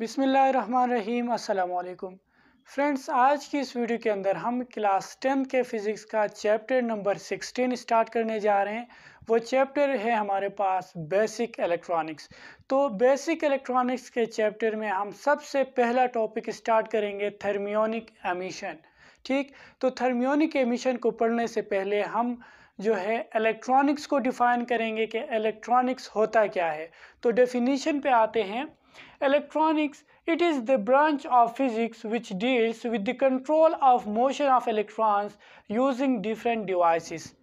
बिसमीम् अल्लाम फ्रेंड्स आज की इस वीडियो के अंदर हम क्लास टेंथ के फिज़िक्स का चैप्टर नंबर सिक्सटीन स्टार्ट करने जा रहे हैं वो चैप्टर है हमारे पास बेसिक इलेक्ट्रॉनिक्स तो बेसिक इलेक्ट्रॉनिक्स के चैप्टर में हम सबसे पहला टॉपिक स्टार्ट करेंगे थर्मियोनिक एमिशन ठीक तो थर्मियोनिक एमिशन को पढ़ने से पहले हम जो है इलेक्ट्रॉनिक्स को डिफ़ाइन करेंगे कि इलेक्ट्रॉनिक्स होता क्या है तो डेफिनीशन पे आते हैं Electronics, it is the branch of physics which deals with the control of motion of electrons using different devices.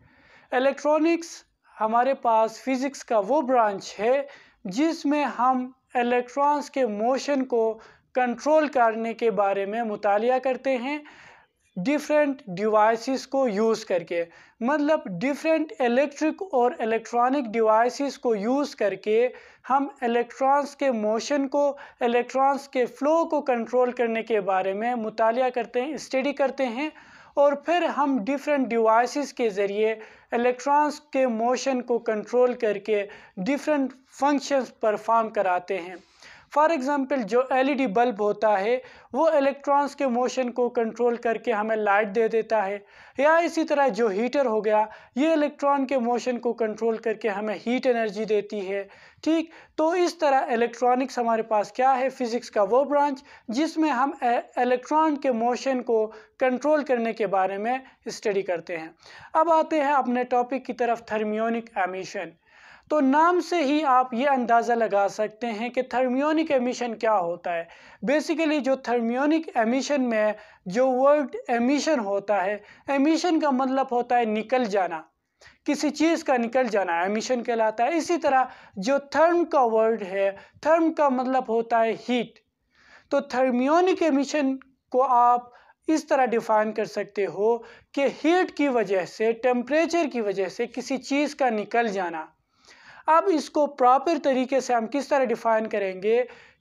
Electronics हमारे पास फिज़िक्स का वो ब्रांच है जिसमें हम इलेक्ट्रॉन्स के मोशन को कंट्रोल करने के बारे में मुतालिया करते हैं डिफरेंट डिवाइसेस को यूज़ करके मतलब डिफरेंट इलेक्ट्रिक और इलेक्ट्रॉनिक डिवाइसेस को यूज़ करके हम इलेक्ट्रॉन्स के मोशन को इलेक्ट्रॉन्स के फ्लो को कंट्रोल करने के बारे में मुताल करते हैं स्टडी करते हैं और फिर हम डिफरेंट डिवाइसेस के ज़रिए इलेक्ट्रॉन्स के मोशन को कंट्रोल करके डिफरेंट फंक्शंस परफॉर्म कराते हैं फॉर एग्ज़ाम्पल जो एलईडी बल्ब e होता है वो इलेक्ट्रॉन्स के मोशन को कंट्रोल करके हमें लाइट दे देता है या इसी तरह जो हीटर हो गया ये इलेक्ट्रॉन के मोशन को कंट्रोल करके हमें हीट एनर्जी देती है ठीक तो इस तरह इलेक्ट्रॉनिक्स हमारे पास क्या है फिज़िक्स का वो ब्रांच जिसमें हम इलेक्ट्रॉन के मोशन को कंट्रोल करने के बारे में स्टडी करते हैं अब आते हैं अपने टॉपिक की तरफ थर्मियोनिक एमिशन तो नाम से ही आप ये अंदाज़ा लगा सकते हैं कि थर्मियोनिक एमिशन क्या होता है बेसिकली जो थर्मियोनिक एमिशन में जो वर्ड एमिशन होता है एमिशन का मतलब होता है निकल जाना किसी चीज़ का निकल जाना एमिशन कहलाता है इसी तरह जो थर्म का वर्ड है थर्म का मतलब होता है हीट तो थर्मियोनिक एमिशन को आप इस तरह डिफाइन कर सकते हो कि हीट की वजह से टेम्परेचर की वजह से किसी चीज़ का निकल जाना अब इसको प्रॉपर तरीके से हम किस तरह डिफ़ाइन करेंगे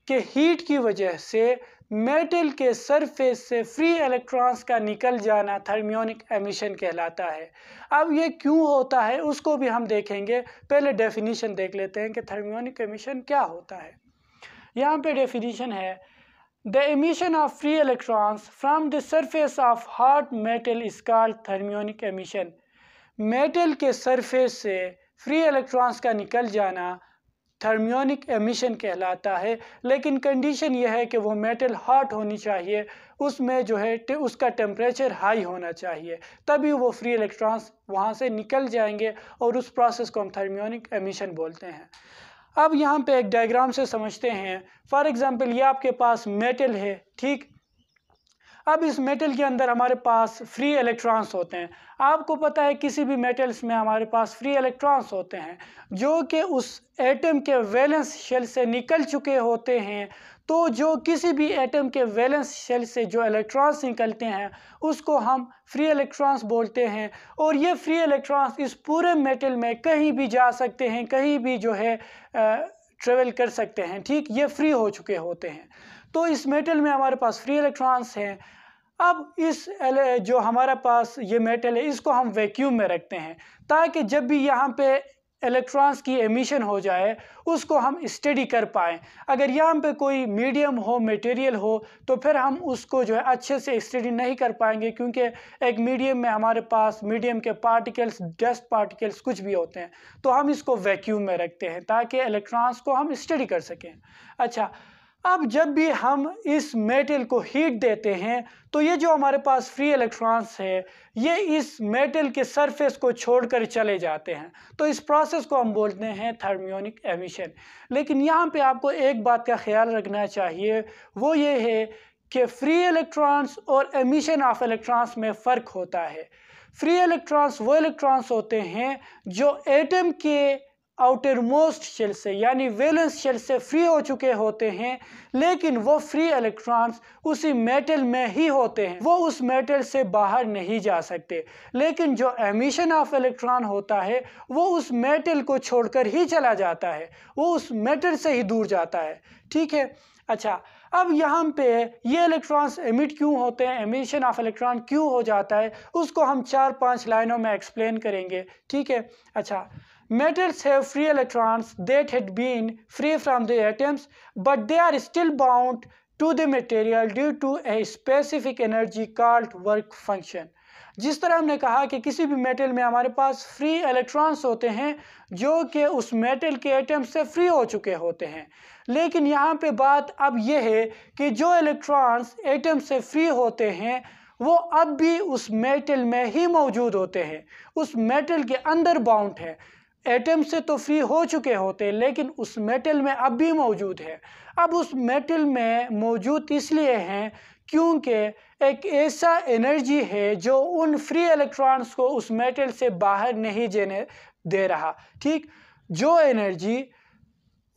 कि हीट की वजह से मेटल के सरफेस से फ्री इलेक्ट्रॉन्स का निकल जाना थर्मियोनिक एमिशन कहलाता है अब ये क्यों होता है उसको भी हम देखेंगे पहले डेफिनेशन देख लेते हैं कि थर्मियोनिक एमिशन क्या होता है यहाँ पे डेफिनेशन है the emission of free electrons from the surface of hot metal is called thermionic emission metal के सरफेस से फ्री इलेक्ट्रॉन्स का निकल जाना थर्मियोनिक एमिशन कहलाता है लेकिन कंडीशन यह है कि वो मेटल हॉट होनी चाहिए उसमें जो है ते, उसका टेम्परेचर हाई होना चाहिए तभी वो फ्री इलेक्ट्रॉन्स वहाँ से निकल जाएंगे और उस प्रोसेस को हम थर्मियोनिक एमिशन बोलते हैं अब यहाँ पे एक डायग्राम से समझते हैं फॉर एग्ज़ाम्पल ये आपके पास मेटल है ठीक अब इस मेटल के अंदर हमारे पास फ्री इलेक्ट्रॉन्स होते हैं आपको पता है किसी भी मेटल्स में हमारे पास फ्री इलेक्ट्रॉन्स होते हैं जो कि उस एटम के वैलेंस शेल से निकल चुके होते हैं तो जो किसी भी एटम के वैलेंस शेल से जो इलेक्ट्रॉन्स निकलते हैं उसको हम फ्री इलेक्ट्रॉन्स बोलते हैं और ये फ्री इलेक्ट्रॉन्स इस पूरे मेटल में कहीं भी जा सकते हैं कहीं भी जो है ट्रेवल कर सकते हैं ठीक ये फ्री हो चुके होते हैं तो इस मेटल में हमारे पास फ्री इलेक्ट्रॉन्स हैं अब इस जो हमारे पास ये मेटल है इसको हम वैक्यूम में रखते हैं ताकि जब भी यहाँ पे इलेक्ट्रॉन्स की एमिशन हो जाए उसको हम स्टडी कर पाएँ अगर यहाँ पे कोई मीडियम हो मटेरियल हो तो फिर हम उसको जो है अच्छे से स्टडी नहीं कर पाएंगे क्योंकि एक मीडियम में हमारे पास मीडियम के पार्टिकल्स डस्ट पार्टिकल्स कुछ भी होते हैं तो हम इसको वैक्यूम में रखते हैं ताकि इलेक्ट्रॉन्स को हम स्टडी कर सकें अच्छा अब जब भी हम इस मेटल को हीट देते हैं तो ये जो हमारे पास फ्री इलेक्ट्रॉन्स है ये इस मेटल के सरफेस को छोड़कर चले जाते हैं तो इस प्रोसेस को हम बोलते हैं थर्मियोनिक एमिशन लेकिन यहाँ पे आपको एक बात का ख्याल रखना चाहिए वो ये है कि फ्री इलेक्ट्रॉन्स और एमिशन ऑफ इलेक्ट्रॉन्स में फ़र्क होता है फ्री इलेक्ट्रॉन्स वो इलेक्ट्रॉन्स होते हैं जो एटम के आउटर मोस्ट शेल से यानी वैलेंस शेल से फ्री हो चुके होते हैं लेकिन वो फ्री इलेक्ट्रॉन्स उसी मेटल में ही होते हैं वो उस मेटल से बाहर नहीं जा सकते लेकिन जो एमिशन ऑफ इलेक्ट्रॉन होता है वो उस मेटल को छोड़कर ही चला जाता है वो उस मेटल से ही दूर जाता है ठीक है अच्छा अब यहाँ पे ये इलेक्ट्रॉन्स एमिट क्यों होते हैं एमिशन ऑफ इलेक्ट्रॉन क्यों हो जाता है उसको हम चार पांच लाइनों में एक्सप्लेन करेंगे ठीक है अच्छा Metals have free electrons that had been free from the atoms, but they are still bound to the material due to a specific energy called work function. जिस तरह हमने कहा कि किसी भी मेटल में हमारे पास फ्री इलेक्ट्रॉन्स होते हैं जो कि उस मेटल के एटम से फ्री हो चुके होते हैं लेकिन यहाँ पे बात अब यह है कि जो इलेक्ट्रॉन्स एटम से फ्री होते हैं वो अब भी उस मेटल में ही मौजूद होते हैं उस मेटल के अंदर बाउंड है एटम से तो फ्री हो चुके होते लेकिन उस मेटल में अब भी मौजूद है अब उस मेटल में मौजूद इसलिए हैं क्योंकि एक ऐसा एनर्जी है जो उन फ्री इलेक्ट्रॉन्स को उस मेटल से बाहर नहीं जाने दे रहा ठीक जो एनर्जी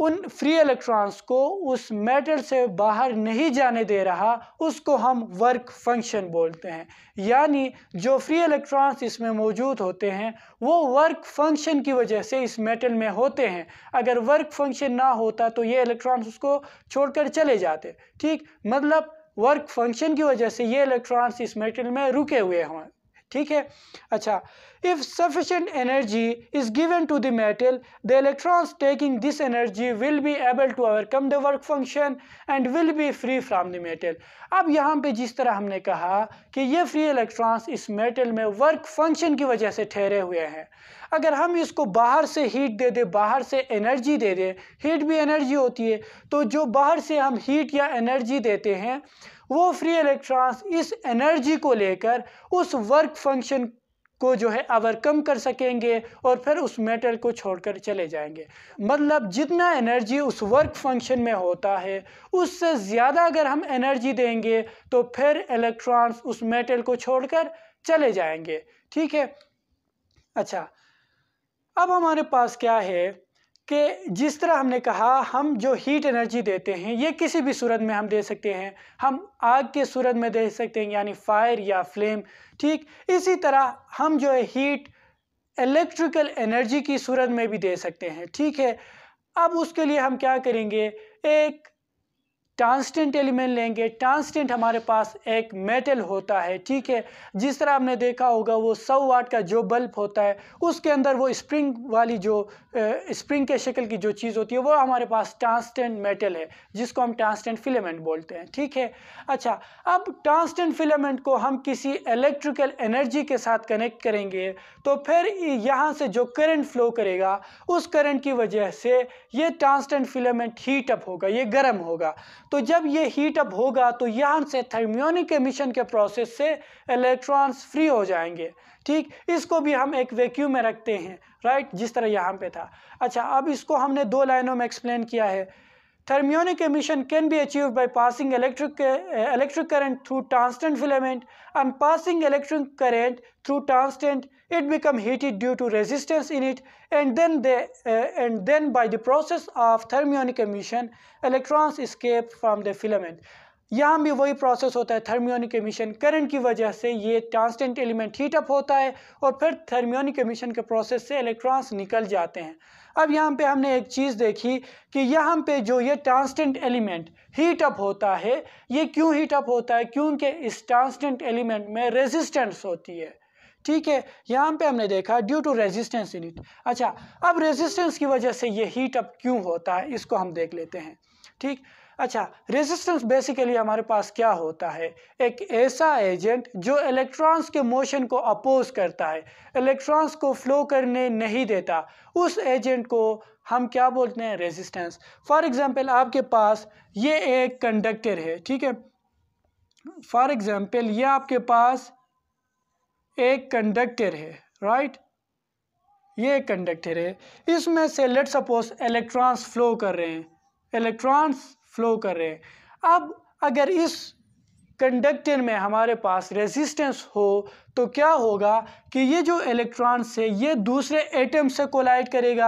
उन फ्री इलेक्ट्रॉन्स को उस मेटल से बाहर नहीं जाने दे रहा उसको हम वर्क फंक्शन बोलते हैं यानी जो फ्री इलेक्ट्रॉन्स इसमें मौजूद होते हैं वो वर्क फंक्शन की वजह से इस मेटल में होते हैं अगर वर्क फंक्शन ना होता तो ये इलेक्ट्रॉन्स उसको छोड़कर चले जाते ठीक मतलब वर्क फंक्शन की वजह से ये इलेक्ट्रॉन्स इस मेटल में रुके हुए हों ठीक है अच्छा if sufficient energy is given to the metal the electrons taking this energy will be able to overcome the work function and will be free from the metal अब यहाँ पे जिस तरह हमने कहा कि ये फ्री इलेक्ट्रॉन्स इस मेटल में वर्क फंक्शन की वजह से ठहरे हुए हैं अगर हम इसको बाहर से हीट दे दें बाहर से एनर्जी दे दें हीट भी एनर्जी होती है तो जो बाहर से हम हीट या एनर्जी देते हैं वो फ्री इलेक्ट्रॉन्स इस एनर्जी को लेकर उस वर्क फंक्शन को जो है ओवरकम कर सकेंगे और फिर उस मेटल को छोड़कर चले जाएंगे मतलब जितना एनर्जी उस वर्क फंक्शन में होता है उससे ज़्यादा अगर हम एनर्जी देंगे तो फिर इलेक्ट्रॉन्स उस मेटल को छोड़कर चले जाएंगे ठीक है अच्छा अब हमारे पास क्या है कि जिस तरह हमने कहा हम जो हीट एनर्जी देते हैं ये किसी भी सूरत में हम दे सकते हैं हम आग के सूरत में दे सकते हैं यानी फायर या फ्लेम ठीक इसी तरह हम जो है हीट इलेक्ट्रिकल एनर्जी की सूरत में भी दे सकते हैं ठीक है अब उसके लिए हम क्या करेंगे एक ट्रांसटेंट एलिमेंट लेंगे ट्रांसटेंट हमारे पास एक मेटल होता है ठीक है जिस तरह आपने देखा होगा वो सौ वाट का जो बल्ब होता है उसके अंदर वो स्प्रिंग वाली जो स्प्रिंग के शक्ल की जो चीज़ होती है वो हमारे पास ट्रांसटेंट मेटल है जिसको हम ट्रांसटेंट फिलेमेंट बोलते हैं ठीक है अच्छा अब ट्रांसटेंट फिलेमेंट को हम किसी इलेक्ट्रिकल एनर्जी के साथ कनेक्ट करेंगे तो फिर यहाँ से जो करंट फ्लो करेगा उस करंट की वजह से ये ट्रांसटेंट फिलामेंट हीटअप होगा ये गर्म होगा तो जब ये हीट अप होगा तो यहाँ से थर्मियोनिक एमिशन के प्रोसेस से इलेक्ट्रॉन्स फ्री हो जाएंगे ठीक इसको भी हम एक वैक्यूम में रखते हैं राइट जिस तरह यहाँ पे था अच्छा अब इसको हमने दो लाइनों में एक्सप्लेन किया है Thermionic emission can be achieved by passing electric, uh, electric current through tungsten filament and passing electric current through tungsten it become heated due to resistance in it and then they uh, and then by the process of thermionic emission electrons escape from the filament यहाँ भी वही process होता है thermionic emission current की वजह से ये ट्रांसटेंट element heat up होता है और फिर थर्मियोनिक एमिशन के प्रोसेस से इलेक्ट्रॉन्स निकल जाते हैं अब यहाँ पे हमने एक चीज़ देखी कि यहाँ पे जो ये ट्रांसटेंट एलिमेंट हीट अप होता है ये क्यों हीट अप होता है क्योंकि इस ट्रांसटेंट एलिमेंट में रेजिस्टेंस होती है ठीक है यहाँ पे हमने देखा ड्यू टू रेजिस्टेंस यूनिट अच्छा अब रेजिस्टेंस की वजह से ये हीट अप क्यों होता है इसको हम देख लेते हैं ठीक अच्छा रेजिस्टेंस बेसिकली हमारे पास क्या होता है एक ऐसा एजेंट जो इलेक्ट्रॉन्स के मोशन को अपोज करता है इलेक्ट्रॉन्स को फ्लो करने नहीं देता उस एजेंट को हम क्या बोलते हैं रेजिस्टेंस फॉर एग्जांपल आपके पास ये एक कंडक्टर है ठीक है फॉर एग्जांपल ये आपके पास एक कंडक्टर है राइट right? ये कंडक्टर है इसमें से लेट सपोज इलेक्ट्रॉन्स फ्लो कर रहे हैं इलेक्ट्रॉन्स फ्लो कर रहे हैं अब अगर इस कंडक्टर में हमारे पास रेजिस्टेंस हो तो क्या होगा कि ये जो इलेक्ट्रॉन्स है ये दूसरे एटम से कोलाइड करेगा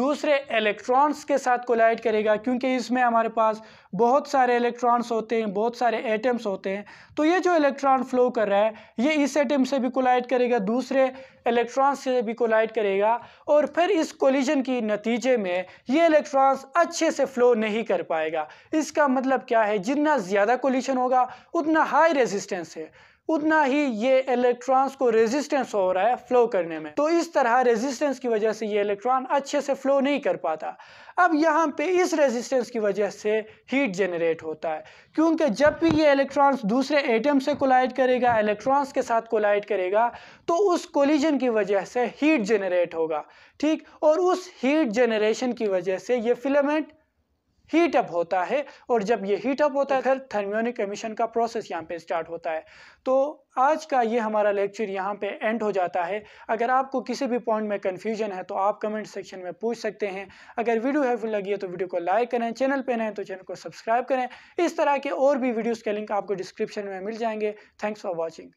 दूसरे इलेक्ट्रॉन्स के साथ कोलाइड करेगा क्योंकि इसमें हमारे पास बहुत सारे इलेक्ट्रॉन्स होते हैं बहुत सारे एटम्स होते हैं तो ये जो इलेक्ट्रॉन फ्लो कर रहा है ये इस एटम से भी कोलाइड करेगा दूसरे इलेक्ट्रॉन्स से भी कोलाइड करेगा और फिर इस कोलिजन की नतीजे में ये इलेक्ट्रॉन्स अच्छे से फ्लो नहीं कर पाएगा इसका मतलब क्या है जितना ज़्यादा कोलिशन होगा उतना हाई रेजिस्टेंस है उतना ही ये इलेक्ट्रॉन्स को रेजिस्टेंस हो रहा है फ्लो करने में तो इस तरह रेजिस्टेंस की वजह से ये इलेक्ट्रॉन अच्छे से फ्लो नहीं कर पाता अब यहाँ पे इस रेजिस्टेंस की वजह से हीट जनरेट होता है क्योंकि जब भी ये इलेक्ट्रॉन्स दूसरे एटम से कोलाइड करेगा इलेक्ट्रॉन्स के साथ कोलाइड करेगा तो उस कोलिजन की वजह से हीट जनरेट होगा ठीक और उस हीट जनरेशन की वजह से ये फिलामेंट हीट अप होता है और जब ये हीट अप होता है फिर थर्मियोनिक एमिशन का प्रोसेस यहाँ पे स्टार्ट होता है तो आज का ये हमारा लेक्चर यहाँ पे एंड हो जाता है अगर आपको किसी भी पॉइंट में कन्फ्यूजन है तो आप कमेंट सेक्शन में पूछ सकते हैं अगर वीडियो हेल्पफुल लगी है तो वीडियो को लाइक करें चैनल पर नए तो चैनल को सब्सक्राइब करें इस तरह के और भी वीडियोज़ के लिंक आपको डिस्क्रिप्शन में मिल जाएंगे थैंक्स फॉर वॉचिंग